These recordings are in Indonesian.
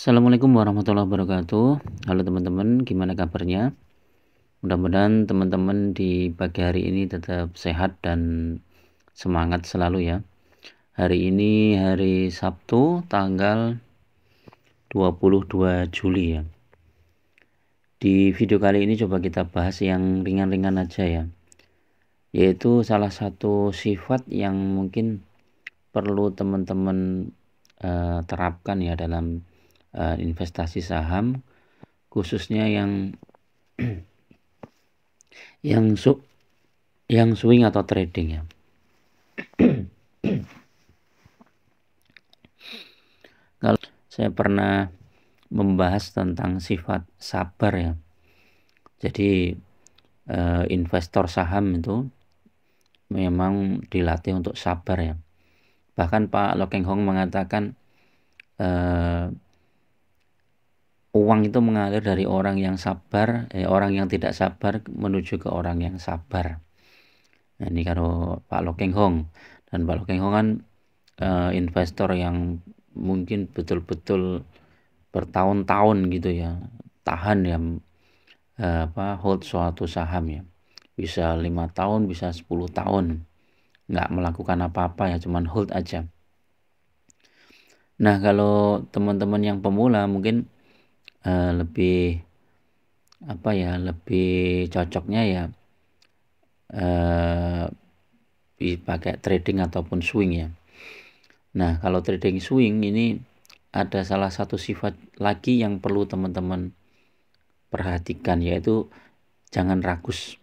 Assalamualaikum warahmatullahi wabarakatuh. Halo teman-teman, gimana kabarnya? Mudah-mudahan teman-teman di pagi hari ini tetap sehat dan semangat selalu ya. Hari ini hari Sabtu tanggal 22 Juli ya. Di video kali ini coba kita bahas yang ringan-ringan aja ya. Yaitu salah satu sifat yang mungkin perlu teman-teman uh, terapkan ya dalam uh, investasi saham khususnya yang ya. yang su yang swing atau trading ya. Kalau saya pernah membahas tentang sifat sabar ya. Jadi uh, investor saham itu memang dilatih untuk sabar ya. Bahkan Pak Lokeng Hong mengatakan eh, uang itu mengalir dari orang yang sabar, eh, orang yang tidak sabar menuju ke orang yang sabar. Nah, ini kalau Pak Lokeng Hong dan Pak Lokeng Hong kan eh, investor yang mungkin betul-betul bertahun-tahun gitu ya tahan ya eh, apa hold suatu saham ya bisa lima tahun bisa 10 tahun nggak melakukan apa-apa ya cuman hold aja nah kalau teman-teman yang pemula mungkin uh, lebih apa ya lebih cocoknya ya eh, pakai trading ataupun swing ya nah kalau trading swing ini ada salah satu sifat lagi yang perlu teman-teman perhatikan yaitu jangan rakus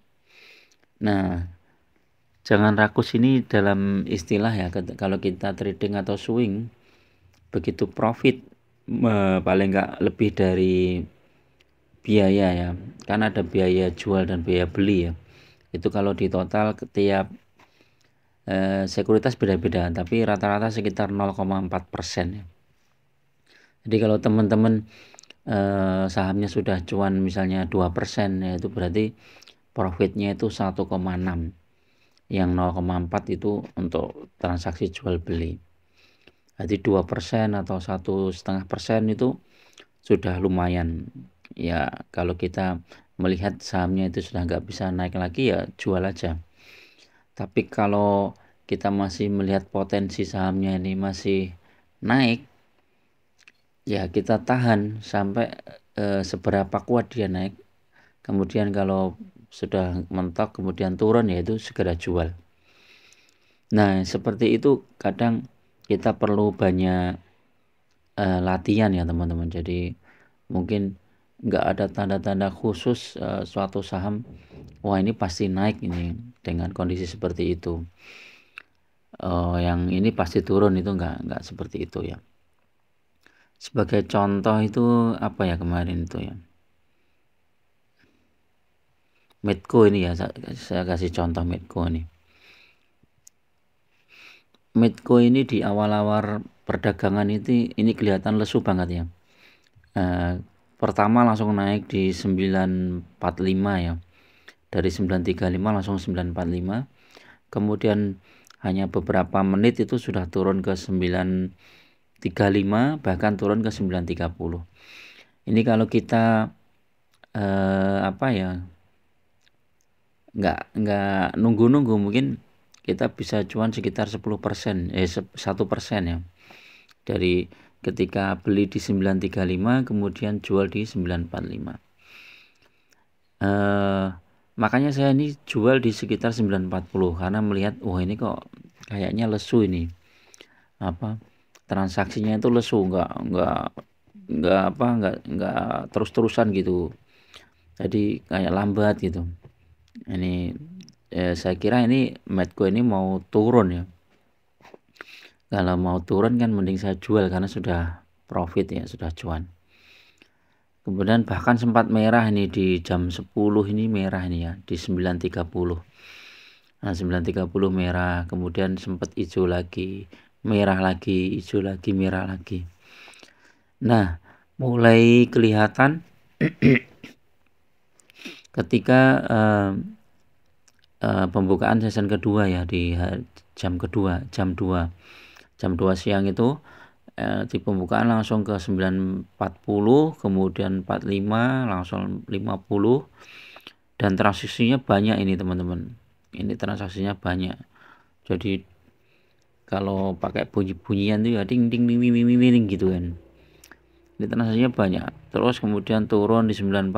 nah jangan rakus ini dalam istilah ya kalau kita trading atau swing begitu profit paling nggak lebih dari biaya ya karena ada biaya jual dan biaya beli ya itu kalau di total setiap eh, sekuritas beda-beda tapi rata-rata sekitar 0,4 persen ya. jadi kalau teman-teman eh, sahamnya sudah cuan misalnya 2 persen ya itu berarti profitnya itu 1,6 yang 0,4 itu untuk transaksi jual beli jadi dua persen atau satu setengah persen itu sudah lumayan ya kalau kita melihat sahamnya itu sudah nggak bisa naik lagi ya jual aja tapi kalau kita masih melihat potensi sahamnya ini masih naik ya kita tahan sampai e, seberapa kuat dia naik kemudian kalau sudah mentok kemudian turun ya itu segera jual nah seperti itu kadang kita perlu banyak uh, latihan ya teman-teman jadi mungkin nggak ada tanda-tanda khusus uh, suatu saham wah ini pasti naik ini dengan kondisi seperti itu uh, yang ini pasti turun itu nggak nggak seperti itu ya sebagai contoh itu apa ya kemarin itu ya Medco ini ya saya kasih contoh Medco ini Medco ini di awal-awal perdagangan itu ini kelihatan lesu banget ya. Uh, pertama langsung naik di 945 ya. Dari 935 langsung 945. Kemudian hanya beberapa menit itu sudah turun ke 935 bahkan turun ke 930. Ini kalau kita eh, apa ya nggak nggak nunggu-nunggu mungkin kita bisa cuan sekitar 10% eh 1% ya dari ketika beli di 935 kemudian jual di 945 eh, makanya saya ini jual di sekitar 940 karena melihat wah ini kok kayaknya lesu ini apa transaksinya itu lesu enggak enggak enggak apa enggak nggak terus terusan gitu jadi kayak lambat gitu ini ya saya kira ini Medco ini mau turun ya kalau mau turun kan mending saya jual karena sudah profit ya sudah cuan kemudian bahkan sempat merah ini di jam 10 ini merah ini ya di 9.30 nah 9.30 merah kemudian sempat hijau lagi merah lagi hijau lagi merah lagi nah mulai kelihatan ketika eh, uh, pembukaan season kedua ya di eh, jam kedua jam 2 jam 2 siang itu uh, di pembukaan langsung ke 9.40 kemudian 45 langsung 50 dan transaksinya banyak ini teman-teman ini transaksinya banyak jadi kalau pakai bunyi-bunyian tuh ya ding ding ding ding ding ding, ding gitu kan ini transaksinya banyak terus kemudian turun di 940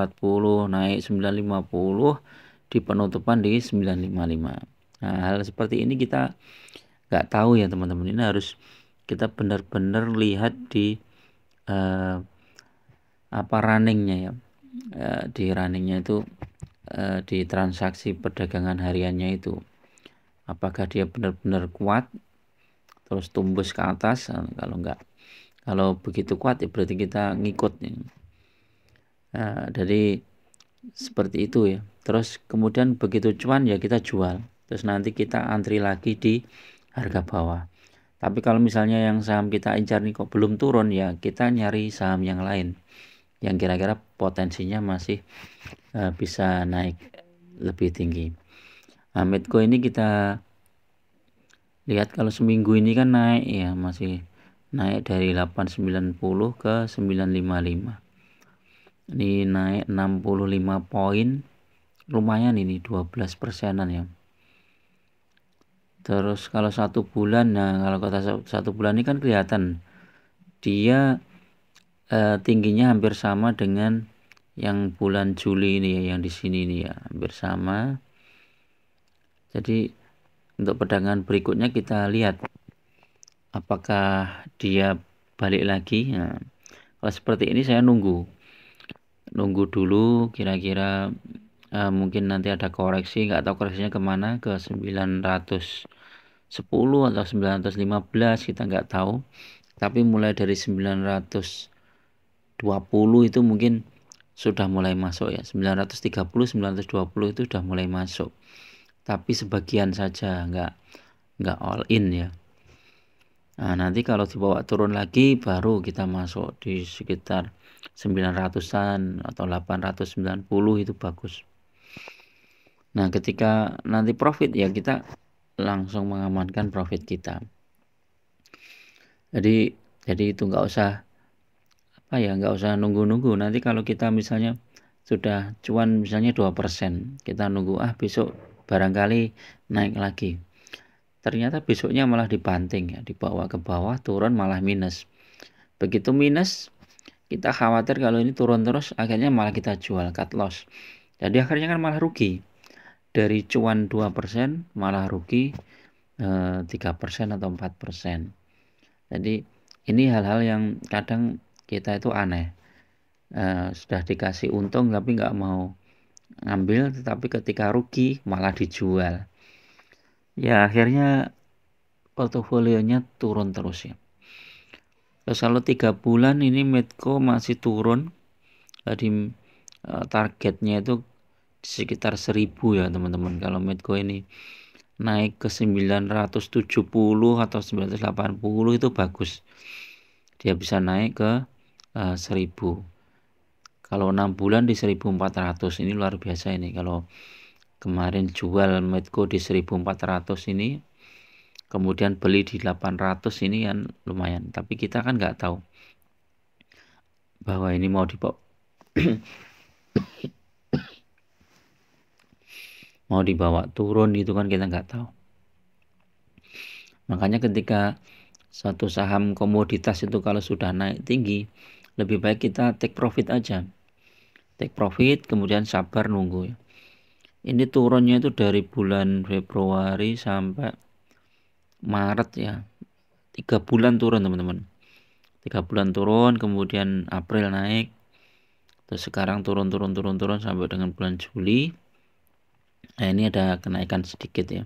naik 950 di penutupan di 955 nah hal seperti ini kita nggak tahu ya teman-teman ini harus kita benar-benar lihat di uh, apa runningnya ya uh, di runningnya itu uh, di transaksi perdagangan hariannya itu apakah dia benar-benar kuat terus tumbus ke atas kalau enggak kalau begitu kuat ya berarti kita ngikut nih. Nah, jadi seperti itu ya terus kemudian begitu cuan ya kita jual terus nanti kita antri lagi di harga bawah tapi kalau misalnya yang saham kita incar nih kok belum turun ya kita nyari saham yang lain yang kira-kira potensinya masih uh, bisa naik lebih tinggi nah, ini kita lihat kalau seminggu ini kan naik ya masih naik dari 890 ke 955 ini naik 65 poin lumayan ini 12 persenan ya terus kalau satu bulan nah kalau kata satu bulan ini kan kelihatan dia eh, tingginya hampir sama dengan yang bulan Juli ini ya yang di sini nih ya hampir sama jadi untuk perdagangan berikutnya kita lihat apakah dia balik lagi nah, kalau seperti ini saya nunggu nunggu dulu kira-kira uh, mungkin nanti ada koreksi nggak tahu koreksinya kemana ke 910 atau 915 kita nggak tahu tapi mulai dari 920 itu mungkin sudah mulai masuk ya 930 920 itu sudah mulai masuk tapi sebagian saja nggak nggak all in ya Nah, nanti kalau dibawa turun lagi baru kita masuk di sekitar 900-an atau 890 itu bagus. Nah, ketika nanti profit ya kita langsung mengamankan profit kita. Jadi jadi itu nggak usah apa ya, nggak usah nunggu-nunggu. Nanti kalau kita misalnya sudah cuan misalnya 2%, kita nunggu ah besok barangkali naik lagi ternyata besoknya malah dibanting ya dibawa ke bawah turun malah minus begitu minus kita khawatir kalau ini turun terus akhirnya malah kita jual cut loss jadi akhirnya kan malah rugi dari cuan 2% malah rugi eh, 3% atau 4% jadi ini hal-hal yang kadang kita itu aneh eh, sudah dikasih untung tapi nggak mau ngambil tetapi ketika rugi malah dijual ya akhirnya portofolionya turun terus ya terus kalau tiga bulan ini Medco masih turun tadi e, targetnya itu sekitar 1000 ya teman-teman kalau Medco ini naik ke 970 atau 980 itu bagus dia bisa naik ke e, uh, 1000 kalau 6 bulan di 1400 ini luar biasa ini kalau kemarin jual medco di 1400 ini kemudian beli di 800 ini kan lumayan tapi kita kan nggak tahu bahwa ini mau dibawa mau dibawa turun itu kan kita nggak tahu makanya ketika satu saham komoditas itu kalau sudah naik tinggi lebih baik kita take profit aja take profit kemudian sabar nunggu ya ini turunnya itu dari bulan Februari sampai Maret ya tiga bulan turun teman-teman tiga bulan turun kemudian April naik terus sekarang turun turun turun turun sampai dengan bulan Juli nah ini ada kenaikan sedikit ya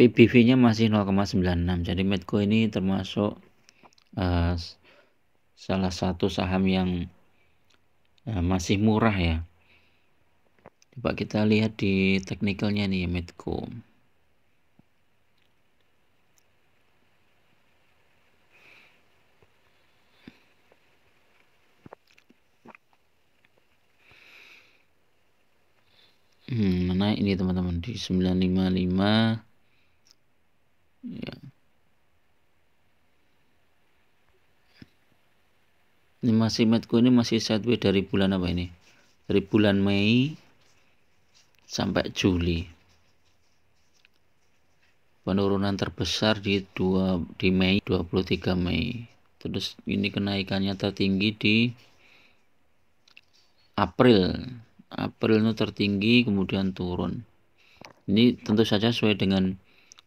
PBV nya masih 0,96 jadi Medco ini termasuk uh, salah satu saham yang uh, masih murah ya Coba kita lihat di technicalnya nih Medco. Hmm, naik ini teman-teman di 955 ya. masih simetku ini masih sideways dari bulan apa ini? Dari bulan Mei sampai Juli. Penurunan terbesar di 2 di Mei 23 Mei. Terus ini kenaikannya tertinggi di April. April itu tertinggi kemudian turun. Ini tentu saja sesuai dengan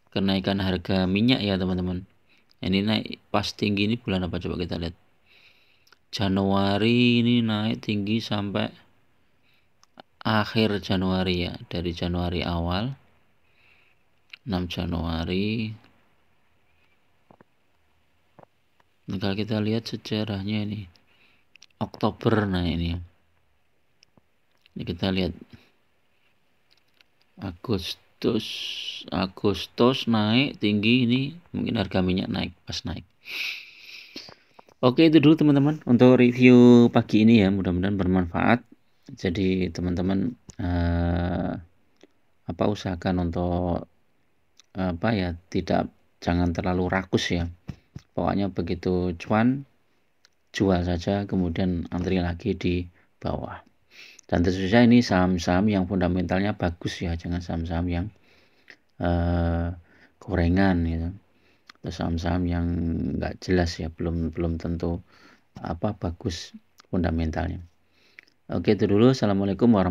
kenaikan harga minyak ya teman-teman. Ini naik pas tinggi ini bulan apa coba kita lihat. Januari ini naik tinggi sampai akhir Januari ya dari Januari awal 6 Januari nah, kalau kita lihat sejarahnya ini Oktober nah ini ya. ini kita lihat Agustus Agustus naik tinggi ini mungkin harga minyak naik pas naik Oke itu dulu teman-teman untuk review pagi ini ya mudah-mudahan bermanfaat jadi teman-teman eh, apa usahakan untuk apa ya tidak jangan terlalu rakus ya pokoknya begitu cuan jual saja kemudian antri lagi di bawah dan tentu saja ini saham-saham yang fundamentalnya bagus ya jangan saham-saham yang eh, gorengan ya atau saham-saham yang nggak jelas ya belum belum tentu apa bagus fundamentalnya Oke itu dulu. Assalamualaikum warahmatullahi